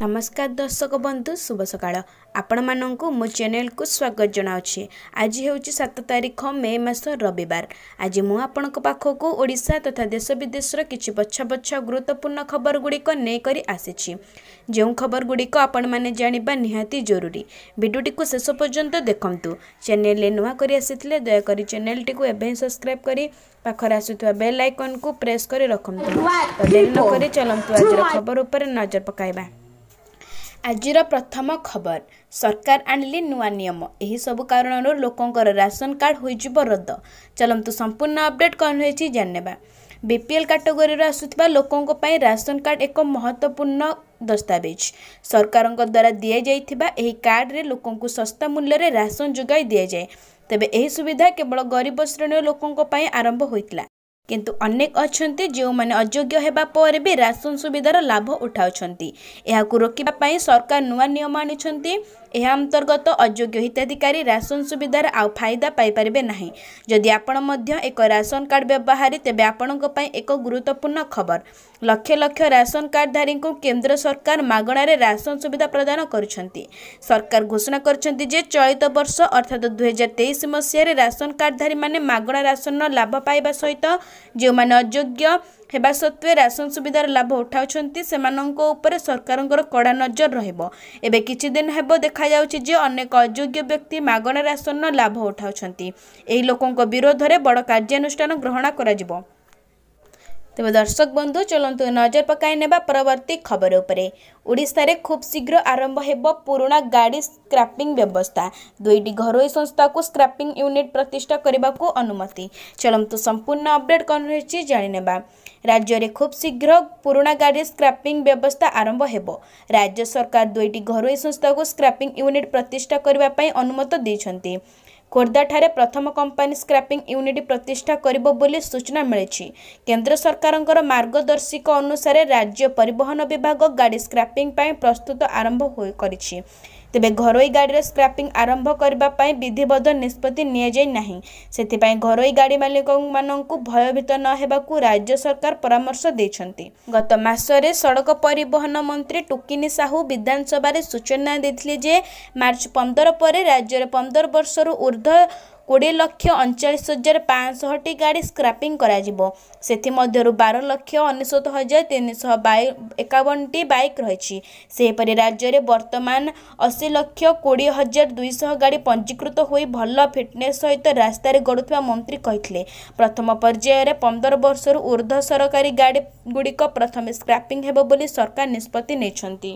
ନମସ୍କାର ଦର୍ଶକ ବନ୍ଧୁ ଶୁଭ ସକାଳ ଆପଣମାନଙ୍କୁ ମୋ ଚ୍ୟାନେଲକୁ ସ୍ୱାଗତ ଜଣାଉଛି ଆଜି ହେଉଛି ସାତ ତାରିଖ ମେ ମାସ ରବିବାର ଆଜି ମୁଁ ଆପଣଙ୍କ ପାଖକୁ ଓଡ଼ିଶା ତଥା ଦେଶ ବିଦେଶର କିଛି ବଛା ବଛା ଗୁରୁତ୍ୱପୂର୍ଣ୍ଣ ଖବରଗୁଡ଼ିକ ନେଇକରି ଆସିଛି ଯେଉଁ ଖବରଗୁଡ଼ିକ ଆପଣମାନେ ଜାଣିବା ନିହାତି ଜରୁରୀ ଭିଡ଼ିଓଟିକୁ ଶେଷ ପର୍ଯ୍ୟନ୍ତ ଦେଖନ୍ତୁ ଚ୍ୟାନେଲରେ ନୂଆ କରି ଆସିଥିଲେ ଦୟାକରି ଚ୍ୟାନେଲଟିକୁ ଏବେ ସବସ୍କ୍ରାଇବ୍ କରି ପାଖରେ ଆସୁଥିବା ବେଲ୍ ଆଇକନ୍କୁ ପ୍ରେସ୍ କରି ରଖନ୍ତୁ ଚଲନ୍ତୁ ଆଜିର ଖବର ଉପରେ ନଜର ପକାଇବା ଆଜିର ପ୍ରଥମ ଖବର ସରକାର ଆଣିଲେ ନୂଆ ନିୟମ ଏହିସବୁ କାରଣରୁ ଲୋକଙ୍କର ରାସନ କାର୍ଡ଼ ହୋଇଯିବ ରଦ୍ଦ ଚାଲନ୍ତୁ ସମ୍ପୂର୍ଣ୍ଣ ଅପଡେଟ୍ କ'ଣ ହୋଇଛି ଜାଣିନେବା ବିପିଏଲ୍ କାଟେଗୋରୀରୁ ଆସୁଥିବା ଲୋକଙ୍କ ପାଇଁ ରାସନ କାର୍ଡ଼ ଏକ ମହତ୍ତ୍ୱପୂର୍ଣ୍ଣ ଦସ୍ତାବିଜ ସରକାରଙ୍କ ଦ୍ୱାରା ଦିଆଯାଇଥିବା ଏହି କାର୍ଡ଼ରେ ଲୋକଙ୍କୁ ଶସ୍ତା ମୂଲ୍ୟରେ ରାସନ ଯୋଗାଇ ଦିଆଯାଏ ତେବେ ଏହି ସୁବିଧା କେବଳ ଗରିବ ଶ୍ରେଣୀର ଲୋକଙ୍କ ପାଇଁ ଆରମ୍ଭ ହୋଇଥିଲା କିନ୍ତୁ ଅନେକ ଅଛନ୍ତି ଯେଉଁମାନେ ଅଯୋଗ୍ୟ ହେବା ପରେ ବି ରାସନ ସୁବିଧାର ଲାଭ ଉଠାଉଛନ୍ତି ଏହାକୁ ରୋକିବା ପାଇଁ ସରକାର ନୂଆ ନିୟମ ଆଣିଛନ୍ତି ଏହା ଅନ୍ତର୍ଗତ ଅଯୋଗ୍ୟ ହିତାଧିକାରୀ ରାସନ ସୁବିଧାର ଆଉ ଫାଇଦା ପାଇପାରିବେ ନାହିଁ ଯଦି ଆପଣ ମଧ୍ୟ ଏକ ରାସନ କାର୍ଡ଼ ବ୍ୟବହାରୀ ତେବେ ଆପଣଙ୍କ ପାଇଁ ଏକ ଗୁରୁତ୍ୱପୂର୍ଣ୍ଣ ଖବର ଲକ୍ଷ ଲକ୍ଷ ରାସନ କାର୍ଡ଼ଧାରୀଙ୍କୁ କେନ୍ଦ୍ର ସରକାର ମାଗଣାରେ ରାସନ ସୁବିଧା ପ୍ରଦାନ କରୁଛନ୍ତି ସରକାର ଘୋଷଣା କରିଛନ୍ତି ଯେ ଚଳିତ ବର୍ଷ ଅର୍ଥାତ ଦୁଇହଜାର ତେଇଶ ମସିହାରେ ରାସନ କାର୍ଡ଼ଧାରୀମାନେ ମାଗଣା ରାସନର ଲାଭ ପାଇବା ସହିତ ଯେଉଁମାନେ ଅଯୋଗ୍ୟ ହେବା ସତ୍ତ୍ୱେ ରାସନ ସୁବିଧାର ଲାଭ ଉଠାଉଛନ୍ତି ସେମାନଙ୍କ ଉପରେ ସରକାରଙ୍କର କଡ଼ା ନଜର ରହିବ ଏବେ କିଛି ଦିନ ହେବ ଦେଖାଯାଉଛି ଯେ ଅନେକ ଅଯୋଗ୍ୟ ବ୍ୟକ୍ତି ମାଗଣା ରାସନର ଲାଭ ଉଠାଉଛନ୍ତି ଏହି ଲୋକଙ୍କ ବିରୋଧରେ ବଡ଼ କାର୍ଯ୍ୟାନୁଷ୍ଠାନ ଗ୍ରହଣ କରାଯିବ तपाईँ दर्शक बन्धु चलन नजर पकइन पवर्ती खबर ओडाले खुब शीघ्र आरम्भ हो गाडी स्क्रापिङ व्यवस्था दुईटी घरै संस्थाको स्क्रापिङ युनिट प्रतिष्ठा अनुमति चलु सम्पूर्ण अपडेट कम रह जाने राज्यले खुब शीघ्र पुरुष गाडी स्क्रापिङ व्यवस्था आरम्भ हेर्नु राज्य सरकार दुईटी घरै संस्थाको स्क्रापिङ युनिट प्रतिष्ठाको अनुमति दिन्छ ଖୋର୍ଦ୍ଧାଠାରେ ପ୍ରଥମ କମ୍ପାନୀ ସ୍କ୍ରାପିଂ ୟୁନିଟ୍ ପ୍ରତିଷ୍ଠା କରିବ ବୋଲି ସୂଚନା ମିଳିଛି କେନ୍ଦ୍ର ସରକାରଙ୍କର ମାର୍ଗଦର୍ଶିକା ଅନୁସାରେ ରାଜ୍ୟ ପରିବହନ ବିଭାଗ ଗାଡ଼ି ସ୍କ୍ରାପିଂ ପାଇଁ ପ୍ରସ୍ତୁତ ଆରମ୍ଭ କରିଛି ତେବେ ଘରୋଇ ଗାଡ଼ିର ସ୍କ୍ରାପିଂ ଆରମ୍ଭ କରିବା ପାଇଁ ବିଧିବଦ୍ଧ ନିଷ୍ପତ୍ତି ନିଆଯାଇ ନାହିଁ ସେଥିପାଇଁ ଘରୋଇ ଗାଡ଼ି ମାଲିକମାନଙ୍କୁ ଭୟଭୀତ ନ ହେବାକୁ ରାଜ୍ୟ ସରକାର ପରାମର୍ଶ ଦେଇଛନ୍ତି ଗତ ମାସରେ ସଡ଼କ ପରିବହନ ମନ୍ତ୍ରୀ ଟୁକିନି ସାହୁ ବିଧାନସଭାରେ ସୂଚନା ଦେଇଥିଲେ ଯେ ମାର୍ଚ୍ଚ ପନ୍ଦର ପରେ ରାଜ୍ୟରେ ପନ୍ଦର ବର୍ଷରୁ ଉର୍ଦ୍ଧ୍ୱ କୋଡ଼ିଏ ଲକ୍ଷ ଅଣଚାଳିଶ ହଜାର ପାଞ୍ଚଶହଟି ଗାଡ଼ି ସ୍କ୍ରାପିଂ କରାଯିବ ସେଥିମଧ୍ୟରୁ ବାର ଲକ୍ଷ ଅନେଶ୍ୱତ ହଜାର ତିନିଶହ ଏକାବନଟି ବାଇକ୍ ରହିଛି ସେହିପରି ରାଜ୍ୟରେ ବର୍ତ୍ତମାନ ଅଶୀ ଲକ୍ଷ କୋଡ଼ିଏ ହଜାର ଦୁଇଶହ ଗାଡ଼ି ପଞ୍ଜୀକୃତ ହୋଇ ଭଲ ଫିଟନେସ୍ ସହିତ ରାସ୍ତାରେ ଗଡ଼ୁଥିବା ମନ୍ତ୍ରୀ କହିଥିଲେ ପ୍ରଥମ ପର୍ଯ୍ୟାୟରେ ପନ୍ଦର ବର୍ଷରୁ ଉର୍ଦ୍ଧ୍ୱ ସରକାରୀ ଗାଡ଼ି ଗୁଡ଼ିକ ପ୍ରଥମେ ସ୍କ୍ରାପିଂ ହେବ ବୋଲି ସରକାର ନିଷ୍ପତ୍ତି ନେଇଛନ୍ତି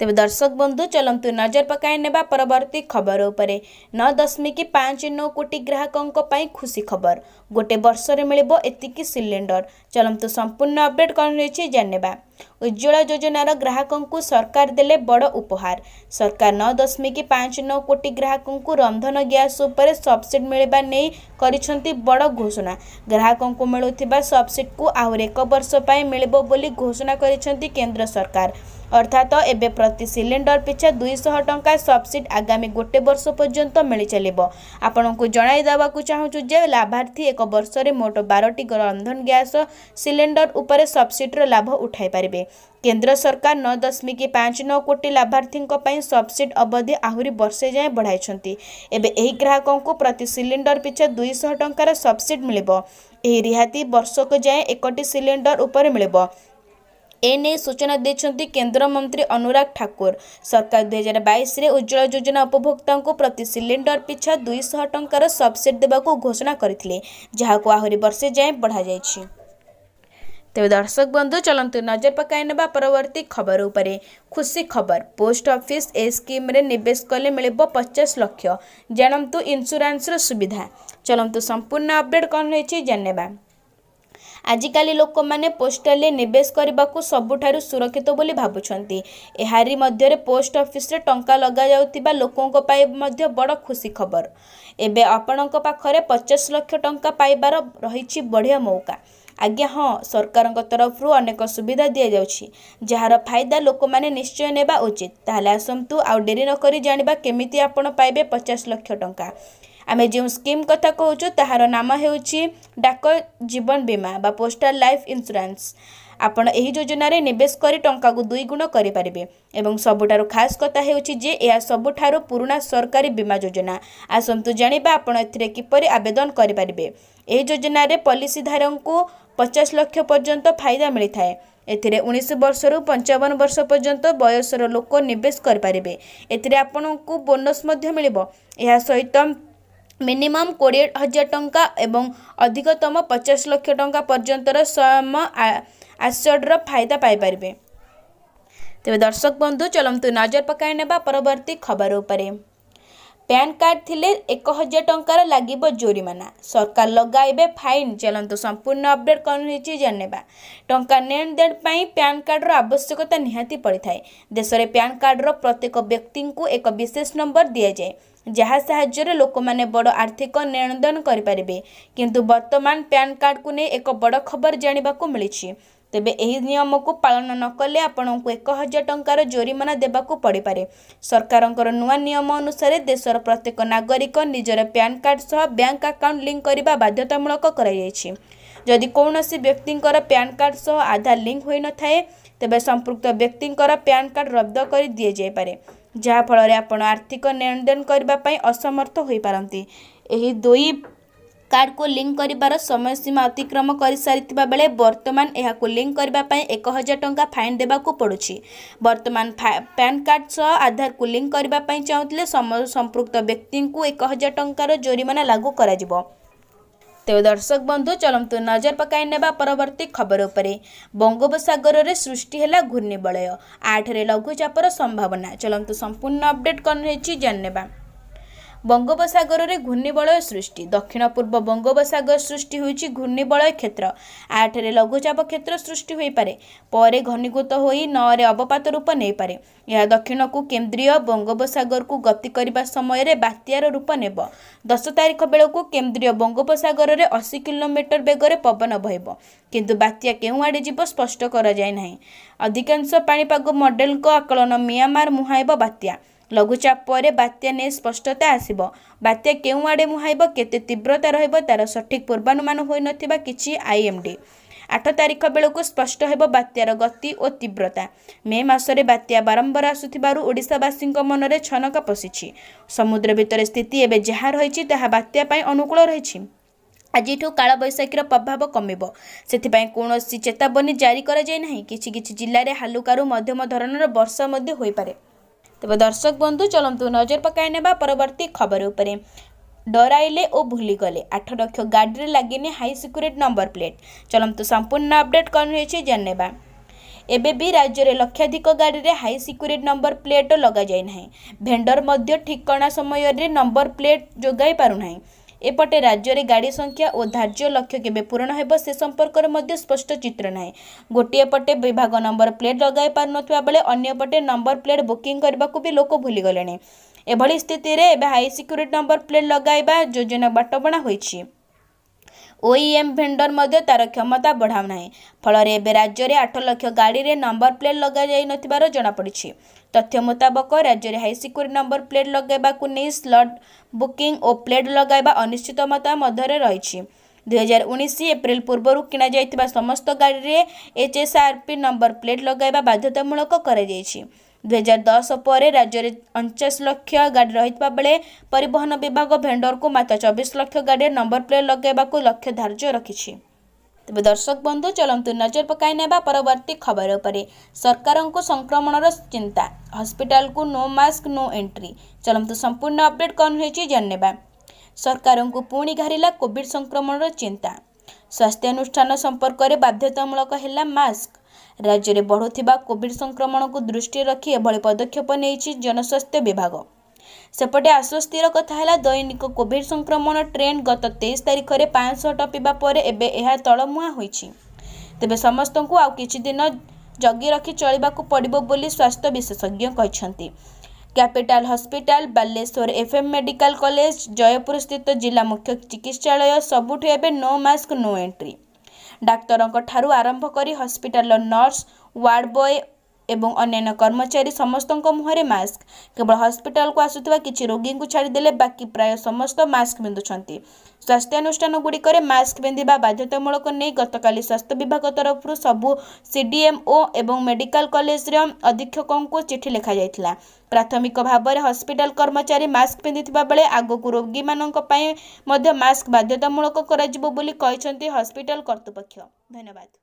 ତେବେ ଦର୍ଶକ ବନ୍ଧୁ ଚାଲନ୍ତୁ ନଜର ପକାଇ ନେବା ପରବର୍ତ୍ତୀ ଖବର ଉପରେ ନଅ ଦଶମିକ ପାଞ୍ଚ ନଅ କୋଟି ଗ୍ରାହକଙ୍କ ପାଇଁ ଖୁସି ଖବର ଗୋଟେ ବର୍ଷରେ ମିଳିବ ଏତିକି ସିଲିଣ୍ଡର ଚାଲନ୍ତୁ ସମ୍ପୂର୍ଣ୍ଣ ଅପଡେଟ୍ କ'ଣ ରହିଛି ଜାଣିନେବା ଉଜ୍ଜଳା ଯୋଜନାର ଗ୍ରାହକଙ୍କୁ ସରକାର ଦେଲେ ବଡ଼ ଉପହାର ସରକାର ନଅ ଦଶମିକ ପାଞ୍ଚ ନଅ କୋଟି ଗ୍ରାହକଙ୍କୁ ରନ୍ଧନ ଗ୍ୟାସ୍ ଉପରେ ସବସିଡି ମିଳିବା ନେଇ କରିଛନ୍ତି ବଡ଼ ଘୋଷଣା ଗ୍ରାହକଙ୍କୁ ମିଳୁଥିବା ସବସିଡିକୁ ଆହୁରି ଏକ ବର୍ଷ ପାଇଁ ମିଳିବ ବୋଲି ଘୋଷଣା କରିଛନ୍ତି କେନ୍ଦ୍ର ସରକାର ଅର୍ଥାତ ଏବେ ପ୍ରତି ସିଲିଣ୍ଡର ପିଛା ଦୁଇଶହ ଟଙ୍କା ସବସିଡ୍ ଆଗାମୀ ଗୋଟେ ବର୍ଷ ପର୍ଯ୍ୟନ୍ତ ମିଳିଚାଲିବ ଆପଣଙ୍କୁ ଜଣାଇ ଦେବାକୁ ଚାହୁଁଛୁ ଯେ ଲାଭାର୍ଥୀ ଏକ ବର୍ଷରେ ମୋଟ ବାରଟି ରନ୍ଧନ ଗ୍ୟାସ୍ ସିଲିଣ୍ଡର ଉପରେ ସବସିଡ୍ର ଲାଭ ଉଠାଇପାରିବେ କରିବେ କେନ୍ଦ୍ର ସରକାର ନଅ ଦଶମିକ ପାଞ୍ଚ ନଅ କୋଟି ଲାଭାର୍ଥୀଙ୍କ ପାଇଁ ସବସିଡି ଅବଧି ଆହୁରି ବର୍ଷେ ଯାଏଁ ବଢ଼ାଇଛନ୍ତି ଏବେ ଏହି ଗ୍ରାହକଙ୍କୁ ପ୍ରତି ସିଲିଣ୍ଡର ପିଛା ଦୁଇଶହ ଟଙ୍କାର ସବସିଡି ମିଳିବ ଏହି ରିହାତି ବର୍ଷକୁ ଯାଏଁ ଏକଟି ସିଲିଣ୍ଡର ଉପରେ ମିଳିବ ଏନେଇ ସୂଚନା ଦେଇଛନ୍ତି କେନ୍ଦ୍ରମନ୍ତ୍ରୀ ଅନୁରାଗ ଠାକୁର ସରକାର ଦୁଇହଜାର ବାଇଶରେ ଉଜ୍ଜଳ ଯୋଜନା ଉପଭୋକ୍ତାଙ୍କୁ ପ୍ରତି ସିଲିଣ୍ଡର ପିଛା ଦୁଇଶହ ଟଙ୍କାର ସବସିଡି ଦେବାକୁ ଘୋଷଣା କରିଥିଲେ ଯାହାକୁ ଆହୁରି ବର୍ଷେ ଯାଏଁ ବଢ଼ାଯାଇଛି ତେବେ ଦର୍ଶକ ବନ୍ଧୁ ଚାଲନ୍ତୁ ନଜର ପକାଇ ନେବା ପରବର୍ତ୍ତୀ ଖବର ଉପରେ ଖୁସି ଖବର ପୋଷ୍ଟ ଅଫିସ୍ ଏ ସ୍କିମ୍ରେ ନିବେଶ କଲେ ମିଳିବ ପଚାଶ ଲକ୍ଷ ଜାଣନ୍ତୁ ଇନ୍ସୁରାନ୍ସର ସୁବିଧା ଚାଲନ୍ତୁ ସମ୍ପୂର୍ଣ୍ଣ ଅପଡେଟ୍ କ'ଣ ରହିଛି ଜାଣିନେବା ଆଜିକାଲି ଲୋକମାନେ ପୋଷ୍ଟାଲରେ ନିବେଶ କରିବାକୁ ସବୁଠାରୁ ସୁରକ୍ଷିତ ବୋଲି ଭାବୁଛନ୍ତି ଏହାରି ମଧ୍ୟରେ ପୋଷ୍ଟ ଅଫିସରେ ଟଙ୍କା ଲଗାଯାଉଥିବା ଲୋକଙ୍କ ପାଇଁ ମଧ୍ୟ ବଡ଼ ଖୁସି ଖବର ଏବେ ଆପଣଙ୍କ ପାଖରେ ପଚାଶ ଲକ୍ଷ ଟଙ୍କା ପାଇବାର ରହିଛି ବଢ଼ିଆ ମୌକା ଆଜ୍ଞା ହଁ ସରକାରଙ୍କ ତରଫରୁ ଅନେକ ସୁବିଧା ଦିଆଯାଉଛି ଯାହାର ଫାଇଦା ଲୋକମାନେ ନିଶ୍ଚୟ ନେବା ଉଚିତ ତାହେଲେ ଆସନ୍ତୁ ଆଉ ଡେରି ନକରି ଜାଣିବା କେମିତି ଆପଣ ପାଇବେ ପଚାଶ ଲକ୍ଷ ଟଙ୍କା ଆମେ ଯେଉଁ ସ୍କିମ୍ କଥା କହୁଛୁ ତାହାର ନାମ ହେଉଛି ଡାକ ଜୀବନ ବୀମା ବା ପୋଷ୍ଟାଲ ଲାଇଫ୍ ଇନ୍ସୁରାନ୍ସ ଆପଣ ଏହି ଯୋଜନାରେ ନିବେଶ କରି ଟଙ୍କାକୁ ଦୁଇ ଗୁଣ କରିପାରିବେ ଏବଂ ସବୁଠାରୁ ଖାସ୍ କଥା ହେଉଛି ଯେ ଏହା ସବୁଠାରୁ ପୁରୁଣା ସରକାରୀ ବୀମା ଯୋଜନା ଆସନ୍ତୁ ଜାଣିବା ଆପଣ ଏଥିରେ କିପରି ଆବେଦନ କରିପାରିବେ ଏହି ଯୋଜନାରେ ପଲିସି ପଲିସିଧାରଙ୍କୁ ପଚାଶ ଲକ୍ଷ ପର୍ଯ୍ୟନ୍ତ ଫାଇଦା ମିଳିଥାଏ ଏଥିରେ ଉଣେଇଶ ବର୍ଷରୁ ପଞ୍ଚାବନ ବର୍ଷ ପର୍ଯ୍ୟନ୍ତ ବୟସର ଲୋକ ନିବେଶ କରିପାରିବେ ଏଥିରେ ଆପଣଙ୍କୁ ବୋନସ୍ ମଧ୍ୟ ମିଳିବ ଏହା ସହିତ ମିନିମମ୍ କୋଡ଼ିଏ ହଜାର ଟଙ୍କା ଏବଂ ଅଧିକତମ ପଚାଶ ଲକ୍ଷ ଟଙ୍କା ପର୍ଯ୍ୟନ୍ତର ଶ୍ରମ ଆସଡ଼୍ର ଫାଇଦା ପାଇପାରିବେ ତେବେ ଦର୍ଶକ ବନ୍ଧୁ ଚଲନ୍ତୁ ନଜର ପକାଇ ନେବା ପରବର୍ତ୍ତୀ ଖବର ଉପରେ ପ୍ୟାନ୍ କାର୍ଡ଼ ଥିଲେ ଏକ ହଜାର ଟଙ୍କାର ଲାଗିବ ଜୋରିମାନା ସରକାର ଲଗାଇବେ ଫାଇନ୍ ଚାଲନ୍ତୁ ସମ୍ପୂର୍ଣ୍ଣ ଅପଡ଼େଟ୍ କ'ଣ ହେଇଛି ଜାଣିନେବା ଟଙ୍କା ନେଣ ଦେଣ ପାଇଁ ପ୍ୟାନ୍ କାର୍ଡ଼ର ଆବଶ୍ୟକତା ନିହାତି ପଡ଼ିଥାଏ ଦେଶରେ ପ୍ୟାନ୍ କାର୍ଡ଼ର ପ୍ରତ୍ୟେକ ବ୍ୟକ୍ତିଙ୍କୁ ଏକ ବିଶେଷ ନମ୍ବର ଦିଆଯାଏ ଯାହା ସାହାଯ୍ୟରେ ଲୋକମାନେ ବଡ଼ ଆର୍ଥିକ ନେଣଦେଣ କରିପାରିବେ କିନ୍ତୁ ବର୍ତ୍ତମାନ ପ୍ୟାନ୍ କାର୍ଡ଼କୁ ନେଇ ଏକ ବଡ଼ ଖବର ଜାଣିବାକୁ ମିଳିଛି ତେବେ ଏହି ନିୟମକୁ ପାଳନ ନ କଲେ ଆପଣଙ୍କୁ ଏକ ହଜାର ଟଙ୍କାର ଜୋରିମାନା ଦେବାକୁ ପଡ଼ିପାରେ ସରକାରଙ୍କର ନୂଆ ନିୟମ ଅନୁସାରେ ଦେଶର ପ୍ରତ୍ୟେକ ନାଗରିକ ନିଜର ପ୍ୟାନ୍ କାର୍ଡ଼ ସହ ବ୍ୟାଙ୍କ ଆକାଉଣ୍ଟ ଲିଙ୍କ୍ କରିବା ବାଧ୍ୟତାମୂଳକ କରାଯାଇଛି ଯଦି କୌଣସି ବ୍ୟକ୍ତିଙ୍କର ପ୍ୟାନ୍ କାର୍ଡ଼ ସହ ଆଧାର ଲିଙ୍କ ହୋଇନଥାଏ ତେବେ ସମ୍ପୃକ୍ତ ବ୍ୟକ୍ତିଙ୍କର ପ୍ୟାନ୍ କାର୍ଡ଼ ରବ୍ଦ କରି ଦିଆଯାଇପାରେ ଯାହାଫଳରେ ଆପଣ ଆର୍ଥିକ ନେଣଦେଣ କରିବା ପାଇଁ ଅସମର୍ଥ ହୋଇପାରନ୍ତି ଏହି ଦୁଇ କାର୍ଡ଼କୁ ଲିଙ୍କ କରିବାର ସମୟସୀମା ଅତିକ୍ରମ କରିସାରିଥିବା ବେଳେ ବର୍ତ୍ତମାନ ଏହାକୁ ଲିଙ୍କ କରିବା ପାଇଁ ଏକ ହଜାର ଟଙ୍କା ଫାଇନ୍ ଦେବାକୁ ପଡ଼ୁଛି ବର୍ତ୍ତମାନ ପ୍ୟାନ୍ କାର୍ଡ଼ ସହ ଆଧାରକୁ ଲିଙ୍କ କରିବା ପାଇଁ ଚାହୁଁଥିଲେ ସମ ସମ୍ପୃକ୍ତ ବ୍ୟକ୍ତିଙ୍କୁ ଏକ ହଜାର ଟଙ୍କାର ଜୋରିମାନା ଲାଗୁ କରାଯିବ ତେବେ ଦର୍ଶକ ବନ୍ଧୁ ଚଳନ୍ତୁ ନଜର ପକାଇ ନେବା ପରବର୍ତ୍ତୀ ଖବର ଉପରେ ବଙ୍ଗୋପସାଗରରେ ସୃଷ୍ଟି ହେଲା ଘୂର୍ଣ୍ଣିବଳୟ ଆଠରେ ଲଘୁଚାପର ସମ୍ଭାବନା ଚଳନ୍ତୁ ସମ୍ପୂର୍ଣ୍ଣ ଅପଡେଟ୍ କ'ଣ ରହିଛି ଜାଣିନେବା ବଙ୍ଗୋପସାଗରରେ ଘୂର୍ଣ୍ଣିବଳୟ ସୃଷ୍ଟି ଦକ୍ଷିଣ ପୂର୍ବ ବଙ୍ଗୋପସାଗର ସୃଷ୍ଟି ହୋଇଛି ଘୂର୍ଣ୍ଣିବଳୟ କ୍ଷେତ୍ର ଆଠରେ ଲଘୁଚାପ କ୍ଷେତ୍ର ସୃଷ୍ଟି ହୋଇପାରେ ପରେ ଘନୀଭୂତ ହୋଇ ନଅରେ ଅବପାତ ରୂପ ନେଇପାରେ ଏହା ଦକ୍ଷିଣକୁ କେନ୍ଦ୍ରୀୟ ବଙ୍ଗୋପସାଗରକୁ ଗତି କରିବା ସମୟରେ ବାତ୍ୟାର ରୂପ ନେବ ଦଶ ତାରିଖ ବେଳକୁ କେନ୍ଦ୍ରୀୟ ବଙ୍ଗୋପସାଗରରେ ଅଶୀ କିଲୋମିଟର ବେଗରେ ପବନ ବହିବ କିନ୍ତୁ ବାତ୍ୟା କେଉଁଆଡ଼େ ଯିବ ସ୍ପଷ୍ଟ କରାଯାଇ ନାହିଁ ଅଧିକାଂଶ ପାଣିପାଗ ମଡେଲଙ୍କ ଆକଳନ ମିଆଁମାର ମୁହାଁଇବ ବାତ୍ୟା ଲଘୁଚାପ ପରେ ବାତ୍ୟା ନେଇ ସ୍ପଷ୍ଟତା ଆସିବ ବାତ୍ୟା କେଉଁ ଆଡ଼େ ମୁହାଁଇବ କେତେ ତୀବ୍ରତା ରହିବ ତାର ସଠିକ୍ ପୂର୍ବାନୁମାନ ହୋଇନଥିବା କିଛି ଆଇଏମ୍ଡି ଆଠ ତାରିଖ ବେଳକୁ ସ୍ପଷ୍ଟ ହେବ ବାତ୍ୟାର ଗତି ଓ ତୀବ୍ରତା ମେ ମାସରେ ବାତ୍ୟା ବାରମ୍ବାର ଆସୁଥିବାରୁ ଓଡ଼ିଶାବାସୀଙ୍କ ମନରେ ଛନକ ପଶିଛି ସମୁଦ୍ର ଭିତରେ ସ୍ଥିତି ଏବେ ଯାହା ରହିଛି ତାହା ବାତ୍ୟା ପାଇଁ ଅନୁକୂଳ ରହିଛି ଆଜିଠୁ କାଳବୈଶାଖୀର ପ୍ରଭାବ କମିବ ସେଥିପାଇଁ କୌଣସି ଚେତାବନୀ ଜାରି କରାଯାଇ ନାହିଁ କିଛି କିଛି ଜିଲ୍ଲାରେ ହାଲୁକାରୁ ମଧ୍ୟମ ଧରଣର ବର୍ଷା ମଧ୍ୟ ହୋଇପାରେ ତେବେ ଦର୍ଶକ ବନ୍ଧୁ ଚଳନ୍ତୁ ନଜର ପକାଇ ନେବା ପରବର୍ତ୍ତୀ ଖବର ଉପରେ ଡରାଇଲେ ଓ ଭୁଲିଗଲେ ଆଠ ଲକ୍ଷ ଗାଡ଼ିରେ ଲାଗିନି ହାଇ ସିକ୍ୟୁରିଟି ନମ୍ବର ପ୍ଲେଟ୍ ଚଳନ୍ତୁ ସମ୍ପୂର୍ଣ୍ଣ ଅପଡେଟ୍ କ'ଣ ହୋଇଛି ଜାଣିନେବା ଏବେ ବି ରାଜ୍ୟରେ ଲକ୍ଷାଧିକ ଗାଡ଼ିରେ ହାଇ ସିକ୍ୟୁରିଟି ନମ୍ବର ପ୍ଲେଟ୍ ଲଗାଯାଇ ନାହିଁ ଭେଣ୍ଡର ମଧ୍ୟ ଠିକଣା ସମୟରେ ନମ୍ବର ପ୍ଲେଟ୍ ଯୋଗାଇ ପାରୁନାହିଁ ଏପଟେ ରାଜ୍ୟରେ ଗାଡ଼ି ସଂଖ୍ୟା ଓ ଧାର୍ଯ୍ୟ ଲକ୍ଷ୍ୟ କେବେ ପୂରଣ ହେବ ସେ ସମ୍ପର୍କରେ ମଧ୍ୟ ସ୍ପଷ୍ଟ ଚିତ୍ର ନାହିଁ ଗୋଟିଏ ପଟେ ବିଭାଗ ନମ୍ବର ପ୍ଲେଟ୍ ଲଗାଇ ପାରୁନଥିବା ବେଳେ ଅନ୍ୟ ପଟେ ନମ୍ବର ପ୍ଲେଟ୍ ବୁକିଂ କରିବାକୁ ବି ଲୋକ ଭୁଲିଗଲେଣି ଏଭଳି ସ୍ଥିତିରେ ଏବେ ହାଇ ସିକ୍ୟୁରିଟି ନମ୍ବର ପ୍ଲେଟ୍ ଲଗାଇବା ଯୋଜନା ବାଟବଣା ହୋଇଛି ଓଇଏମ୍ ଭେଣ୍ଡର e ମଧ୍ୟ ତାର କ୍ଷମତା ବଢ଼ାଉନାହିଁ ଫଳରେ ଏବେ ରାଜ୍ୟରେ ଆଠ ଲକ୍ଷ ଗାଡ଼ିରେ ନମ୍ବର ପ୍ଲେଟ୍ ଲଗାଯାଇନଥିବାର ଜଣାପଡ଼ିଛି ତଥ୍ୟ ମୁତାବକ ରାଜ୍ୟରେ ହାଇସିକ୍ୟୁରିଟି ନମ୍ବର ପ୍ଲେଟ୍ ଲଗାଇବାକୁ ନେଇ ସ୍ଲଟ୍ ବୁକିଂ ଓ ପ୍ଲେଟ୍ ଲଗାଇବା ଅନିଶ୍ଚିତମତା ମଧ୍ୟରେ ରହିଛି ଦୁଇହଜାର ଉଣେଇଶ ଏପ୍ରିଲ ପୂର୍ବରୁ କିଣାଯାଇଥିବା ସମସ୍ତ ଗାଡ଼ିରେ ଏଚ୍ଏସ୍ଆର୍ପି ନମ୍ବର ପ୍ଲେଟ୍ ଲଗାଇବା ବାଧ୍ୟତାମୂଳକ କରାଯାଇଛି दुई हजार दसैँ राज्यले अचास लक्ष गाडी रहे पहन विभाग को मात्र चबिस लक्ष गाड नम्बर प्लेट लगै लक्ष्य धार्जि तपाईँ दर्शक बन्धु चलु नजर पकइन नवर्ती खबर को संक्रमण चिंता चिन्ता हस्पिटाको नो मास्क नो एन्ट्री चलु सम्पूर्ण अपडेट कन्टि जाने सरकारको पि घारा कोभिड संक्रमण स्वास्थ्य अनुष्ठान संपर्क सम्पर्कले बाध्यतामूलक मास्क ରାଜ୍ୟରେ ବଢ଼ୁଥିବା କୋଭିଡ୍ ସଂକ୍ରମଣକୁ ଦୃଷ୍ଟିରେ ରଖି ଏଭଳି ପଦକ୍ଷେପ ନେଇଛି ଜନସ୍ୱାସ୍ଥ୍ୟ ବିଭାଗ ସେପଟେ ଆଶ୍ୱସ୍ତିର କଥା ହେଲା ଦୈନିକ କୋଭିଡ୍ ସଂକ୍ରମଣ ଟ୍ରେଣ୍ଡ ଗତ ତେଇଶ ତାରିଖରେ ପାଞ୍ଚଶହ ଟପିବା ପରେ ଏବେ ଏହା ତଳମୁହାଁ ହୋଇଛି ତେବେ ସମସ୍ତଙ୍କୁ ଆଉ କିଛି ଦିନ ଜଗି ରଖି ଚଳିବାକୁ ପଡ଼ିବ ବୋଲି ସ୍ୱାସ୍ଥ୍ୟ ବିଶେଷଜ୍ଞ କହିଛନ୍ତି capital hospital Baleswar FM medical college Jeypore ସ୍ଥିତ ଜିଲ୍ଲା ମୁଖ୍ୟ ଚିକିତ୍ସାଳୟ ସବୁଠୁ ଏବେ ନୋ ମାସ୍କ ନୋ ଏଣ୍ଟ୍ରି ଡାକ୍ତରଙ୍କଠାରୁ ଆରମ୍ଭ କରି ହସ୍ପିଟାଲର ନର୍ସ ୱାର୍ଡ ବୟ ଏବଂ ଅନ୍ୟାନ୍ୟ କର୍ମଚାରୀ ସମସ୍ତଙ୍କ ମୁହଁରେ ମାସ୍କ କେବଳ ହସ୍ପିଟାଲକୁ ଆସୁଥିବା କିଛି ରୋଗୀଙ୍କୁ ଛାଡ଼ିଦେଲେ ବାକି ପ୍ରାୟ ସମସ୍ତ ମାସ୍କ ପିନ୍ଧୁଛନ୍ତି ସ୍ୱାସ୍ଥ୍ୟାନୁଷ୍ଠାନଗୁଡ଼ିକରେ ମାସ୍କ ପିନ୍ଧିବା ବାଧ୍ୟତାମୂଳକ ନେଇ ଗତକାଲି ସ୍ୱାସ୍ଥ୍ୟ ବିଭାଗ ତରଫରୁ ସବୁ ସିଡିଏମ୍ଓ ଏବଂ ମେଡିକାଲ କଲେଜର ଅଧୀକ୍ଷକଙ୍କୁ ଚିଠି ଲେଖାଯାଇଥିଲା ପ୍ରାଥମିକ ଭାବରେ ହସ୍ପିଟାଲ କର୍ମଚାରୀ ମାସ୍କ ପିନ୍ଧିଥିବା ବେଳେ ଆଗକୁ ରୋଗୀମାନଙ୍କ ପାଇଁ ମଧ୍ୟ ମାସ୍କ ବାଧ୍ୟତାମୂଳକ କରାଯିବ ବୋଲି କହିଛନ୍ତି ହସ୍ପିଟାଲ କର୍ତ୍ତୃପକ୍ଷ ଧନ୍ୟବାଦ